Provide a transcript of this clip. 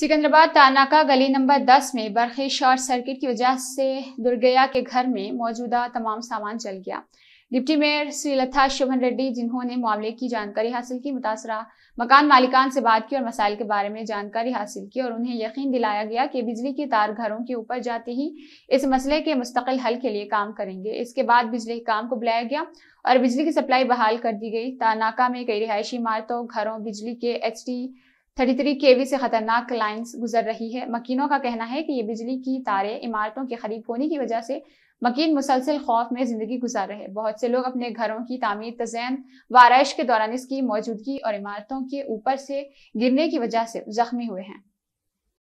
Secunderabad Tanaka गली number 10 में बरखी short circuit की वजह से दुर्गया के घर में मौजूदा तमाम सामान जल गया डिप्टी मेयर श्रीलता शुभन रेड्डी जिन्होंने मामले की जानकारी हासिल की मुतासरा मकान मालिकान से बात की और मसाइल के बारे में जानकारी हासिल की और उन्हें यकीन दिलाया गया कि बिजली की तार घरों के ऊपर जाते ही इस मसले के मुस्तकिल हल के लिए काम करेंगे इसके बाद बिजली काम को बुलाया गया और बिजली की सप्लाई बहाल कर दी गई तानाका में कई रिहायशी इमारतों घरों बिजली के एच थर्टी के केवी से खतरनाक लाइन गुजर रही है मकीनों का कहना है कि ये बिजली की तारे इमारतों के खरीब होने की वजह से मकीन मुसलसल खौफ में जिंदगी गुजार रहे बहुत से लोग अपने घरों की तामीर तजैन वारश के दौरान इसकी मौजूदगी और इमारतों के ऊपर से गिरने की वजह से जख्मी हुए हैं